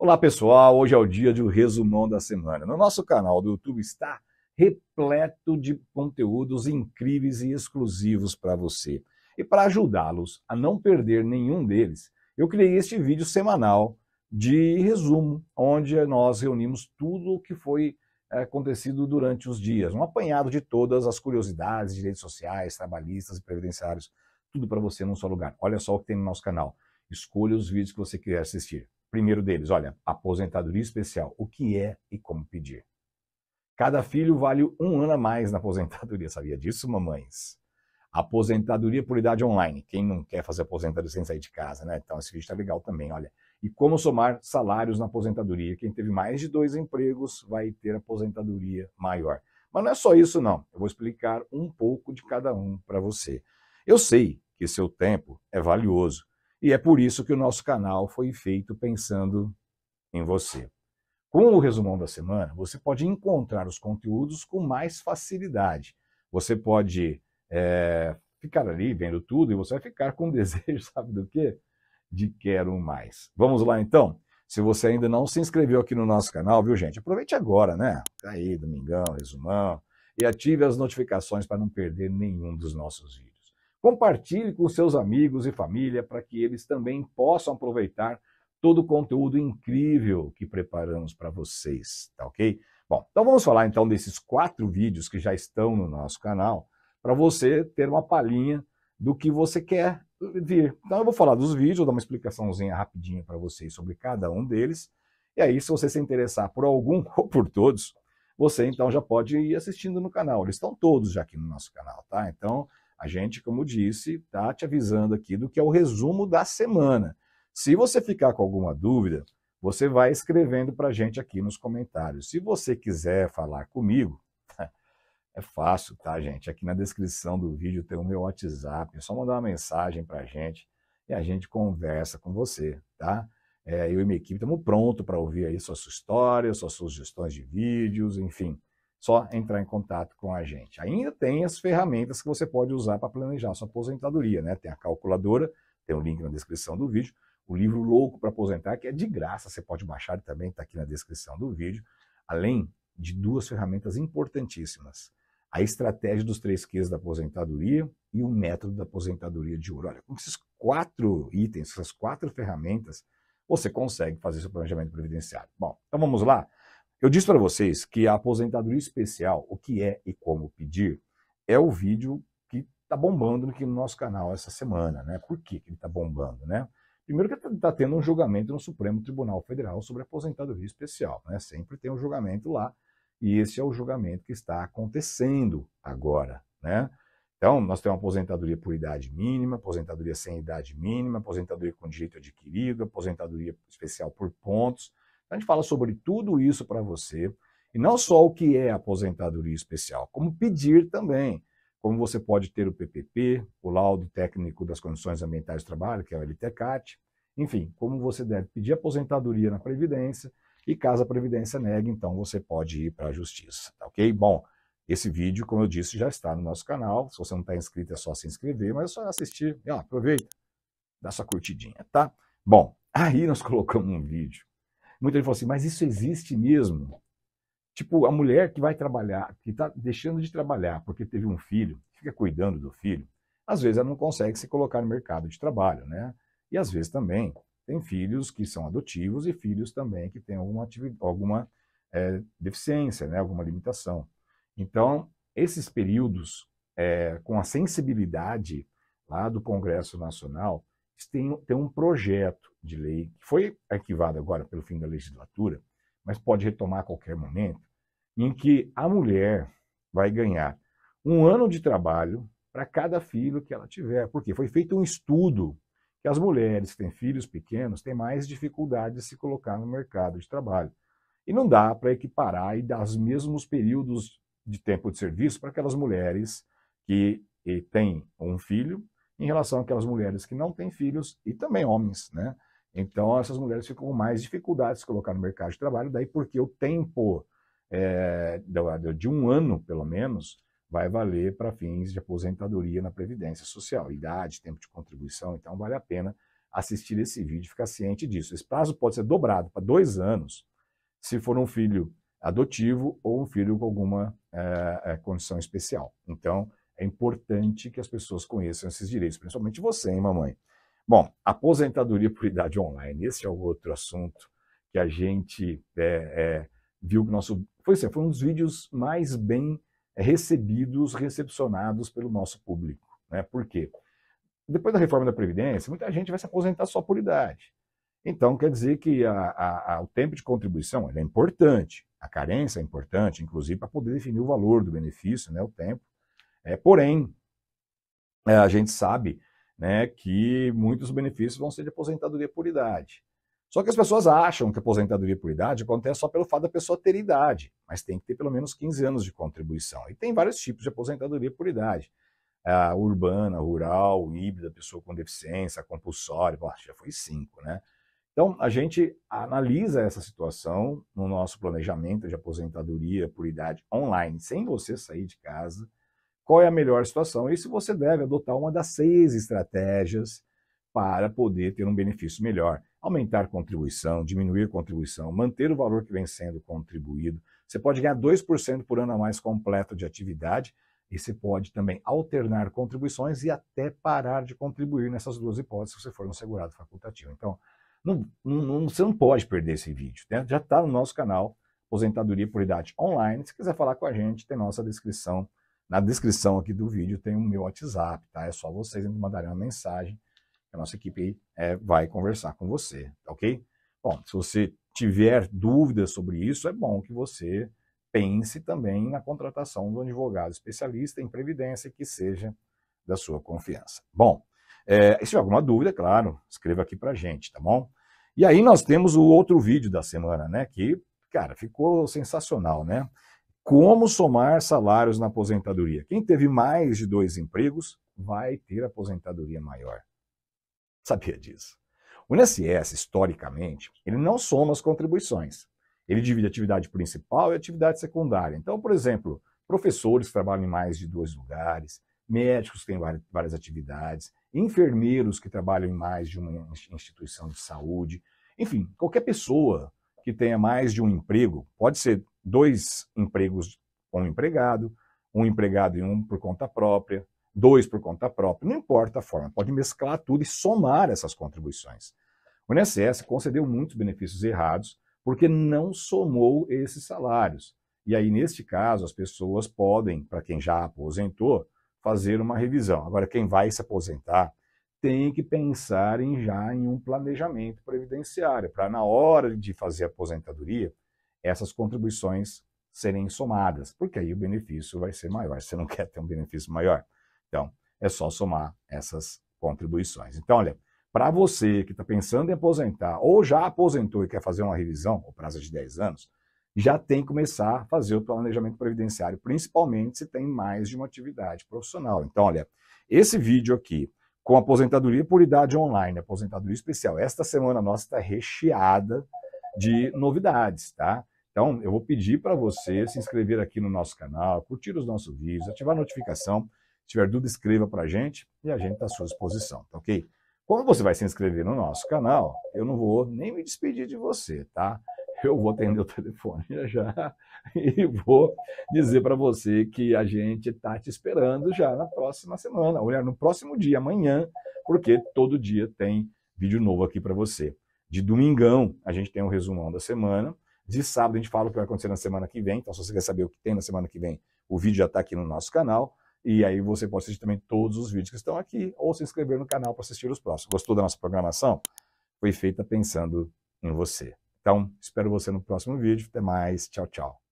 Olá pessoal, hoje é o dia de um resumão da semana. No nosso canal do YouTube está repleto de conteúdos incríveis e exclusivos para você. E para ajudá-los a não perder nenhum deles, eu criei este vídeo semanal de resumo, onde nós reunimos tudo o que foi eh, acontecido durante os dias, um apanhado de todas as curiosidades, direitos sociais, trabalhistas e previdenciários, tudo para você num só lugar. Olha só o que tem no nosso canal. Escolha os vídeos que você quiser assistir. Primeiro deles, olha, aposentadoria especial, o que é e como pedir. Cada filho vale um ano a mais na aposentadoria, sabia disso, mamães? Aposentadoria por idade online, quem não quer fazer aposentadoria sem sair de casa, né? Então esse vídeo está legal também, olha. E como somar salários na aposentadoria, quem teve mais de dois empregos vai ter aposentadoria maior. Mas não é só isso não, eu vou explicar um pouco de cada um para você. Eu sei que seu tempo é valioso, e é por isso que o nosso canal foi feito pensando em você. Com o resumão da semana, você pode encontrar os conteúdos com mais facilidade. Você pode é, ficar ali vendo tudo e você vai ficar com desejo, sabe do quê? De quero mais. Vamos lá então? Se você ainda não se inscreveu aqui no nosso canal, viu gente? Aproveite agora, né? Tá aí, domingão, resumão. E ative as notificações para não perder nenhum dos nossos vídeos. Compartilhe com seus amigos e família para que eles também possam aproveitar todo o conteúdo incrível que preparamos para vocês, tá ok? Bom, então vamos falar então desses quatro vídeos que já estão no nosso canal, para você ter uma palhinha do que você quer ver. Então eu vou falar dos vídeos, dar uma explicaçãozinha rapidinha para vocês sobre cada um deles, e aí se você se interessar por algum ou por todos, você então já pode ir assistindo no canal, eles estão todos já aqui no nosso canal, tá? Então a gente, como disse, está te avisando aqui do que é o resumo da semana. Se você ficar com alguma dúvida, você vai escrevendo para a gente aqui nos comentários. Se você quiser falar comigo, é fácil, tá, gente? Aqui na descrição do vídeo tem o meu WhatsApp, é só mandar uma mensagem para a gente e a gente conversa com você, tá? É, eu e minha equipe estamos prontos para ouvir aí suas histórias, suas sugestões de vídeos, enfim só entrar em contato com a gente. Ainda tem as ferramentas que você pode usar para planejar sua aposentadoria, né? Tem a calculadora, tem o um link na descrição do vídeo, o livro Louco para Aposentar, que é de graça, você pode baixar também, está aqui na descrição do vídeo, além de duas ferramentas importantíssimas, a estratégia dos três Qs da aposentadoria e o método da aposentadoria de ouro. Olha, com esses quatro itens, essas quatro ferramentas, você consegue fazer seu planejamento previdenciário. Bom, então vamos lá? Eu disse para vocês que a aposentadoria especial, o que é e como pedir, é o vídeo que está bombando aqui no nosso canal essa semana. Né? Por que ele está bombando? Né? Primeiro que está tá tendo um julgamento no Supremo Tribunal Federal sobre aposentadoria especial. Né? Sempre tem um julgamento lá e esse é o julgamento que está acontecendo agora. Né? Então, nós temos aposentadoria por idade mínima, aposentadoria sem idade mínima, aposentadoria com direito adquirido, aposentadoria especial por pontos, a gente fala sobre tudo isso para você, e não só o que é aposentadoria especial, como pedir também. Como você pode ter o PPP, o laudo técnico das condições ambientais do trabalho, que é o LTCAT, enfim, como você deve pedir aposentadoria na Previdência, e caso a Previdência negue, então você pode ir para a Justiça, tá ok? Bom, esse vídeo, como eu disse, já está no nosso canal, se você não está inscrito é só se inscrever, mas é só assistir, e, ó, aproveita, dá sua curtidinha, tá? Bom, aí nós colocamos um vídeo Muita gente falou assim, mas isso existe mesmo? Tipo, a mulher que vai trabalhar, que está deixando de trabalhar porque teve um filho, fica cuidando do filho, às vezes ela não consegue se colocar no mercado de trabalho, né? E às vezes também tem filhos que são adotivos e filhos também que têm alguma, alguma é, deficiência, né? alguma limitação. Então, esses períodos é, com a sensibilidade lá do Congresso Nacional, tem, tem um projeto de lei que foi arquivado agora pelo fim da legislatura, mas pode retomar a qualquer momento, em que a mulher vai ganhar um ano de trabalho para cada filho que ela tiver. Porque foi feito um estudo que as mulheres que têm filhos pequenos têm mais dificuldade de se colocar no mercado de trabalho. E não dá para equiparar e dar os mesmos períodos de tempo de serviço para aquelas mulheres que eh, têm um filho em relação àquelas mulheres que não têm filhos e também homens, né? Então, essas mulheres ficam com mais dificuldades de se colocar no mercado de trabalho, daí porque o tempo é, de um ano, pelo menos, vai valer para fins de aposentadoria na Previdência Social, idade, tempo de contribuição, então vale a pena assistir esse vídeo e ficar ciente disso. Esse prazo pode ser dobrado para dois anos, se for um filho adotivo ou um filho com alguma é, é condição especial. Então, é importante que as pessoas conheçam esses direitos, principalmente você, hein, mamãe? Bom, aposentadoria por idade online, esse é o outro assunto que a gente é, é, viu que nosso. Foi, assim, foi um dos vídeos mais bem recebidos, recepcionados pelo nosso público. Né? Por quê? Depois da reforma da Previdência, muita gente vai se aposentar só por idade. Então, quer dizer que a, a, a, o tempo de contribuição é importante, a carência é importante, inclusive para poder definir o valor do benefício, né, o tempo. É, porém, é, a gente sabe né, que muitos benefícios vão ser de aposentadoria por idade. Só que as pessoas acham que aposentadoria por idade acontece só pelo fato da pessoa ter idade, mas tem que ter pelo menos 15 anos de contribuição. E tem vários tipos de aposentadoria por idade. A urbana, rural, híbrida, pessoa com deficiência, compulsória, já foi cinco, né? Então, a gente analisa essa situação no nosso planejamento de aposentadoria por idade online, sem você sair de casa, qual é a melhor situação. e se você deve adotar uma das seis estratégias para poder ter um benefício melhor. Aumentar contribuição, diminuir contribuição, manter o valor que vem sendo contribuído. Você pode ganhar 2% por ano a mais completo de atividade e você pode também alternar contribuições e até parar de contribuir nessas duas hipóteses se você for um segurado facultativo. Então, não, não, você não pode perder esse vídeo. Né? Já está no nosso canal, Aposentadoria por Idade Online. Se quiser falar com a gente, tem nossa descrição na descrição aqui do vídeo tem o meu WhatsApp, tá? É só vocês me mandarem uma mensagem, a nossa equipe é, vai conversar com você, ok? Bom, se você tiver dúvidas sobre isso, é bom que você pense também na contratação do advogado especialista em previdência que seja da sua confiança. Bom, é, se tiver alguma dúvida, claro, escreva aqui para gente, tá bom? E aí nós temos o outro vídeo da semana, né? Que, cara, ficou sensacional, né? como somar salários na aposentadoria. Quem teve mais de dois empregos vai ter aposentadoria maior. Sabia disso? O INSS, historicamente, ele não soma as contribuições. Ele divide atividade principal e atividade secundária. Então, por exemplo, professores trabalham em mais de dois lugares, médicos têm várias atividades, enfermeiros que trabalham em mais de uma instituição de saúde. Enfim, qualquer pessoa que tenha mais de um emprego, pode ser dois empregos com um empregado, um empregado e um por conta própria, dois por conta própria, não importa a forma, pode mesclar tudo e somar essas contribuições. O INSS concedeu muitos benefícios errados porque não somou esses salários. E aí, neste caso, as pessoas podem, para quem já aposentou, fazer uma revisão. Agora, quem vai se aposentar tem que pensar em já em um planejamento previdenciário, para na hora de fazer a aposentadoria, essas contribuições serem somadas, porque aí o benefício vai ser maior. Você não quer ter um benefício maior? Então, é só somar essas contribuições. Então, olha, para você que está pensando em aposentar ou já aposentou e quer fazer uma revisão, o prazo é de 10 anos, já tem que começar a fazer o planejamento previdenciário, principalmente se tem mais de uma atividade profissional. Então, olha, esse vídeo aqui, com aposentadoria por idade online, aposentadoria especial, esta semana nossa está recheada de novidades, tá? Então, eu vou pedir para você se inscrever aqui no nosso canal, curtir os nossos vídeos, ativar a notificação. Se tiver dúvida, escreva para a gente e a gente está à sua disposição, tá ok? Quando você vai se inscrever no nosso canal, eu não vou nem me despedir de você, tá? Eu vou atender o telefone já já e vou dizer para você que a gente está te esperando já na próxima semana, olhar no próximo dia, amanhã, porque todo dia tem vídeo novo aqui para você. De domingão, a gente tem um resumão da semana. De sábado, a gente fala o que vai acontecer na semana que vem. Então, se você quer saber o que tem na semana que vem, o vídeo já está aqui no nosso canal. E aí você pode assistir também todos os vídeos que estão aqui ou se inscrever no canal para assistir os próximos. Gostou da nossa programação? Foi feita pensando em você. Então, espero você no próximo vídeo. Até mais. Tchau, tchau.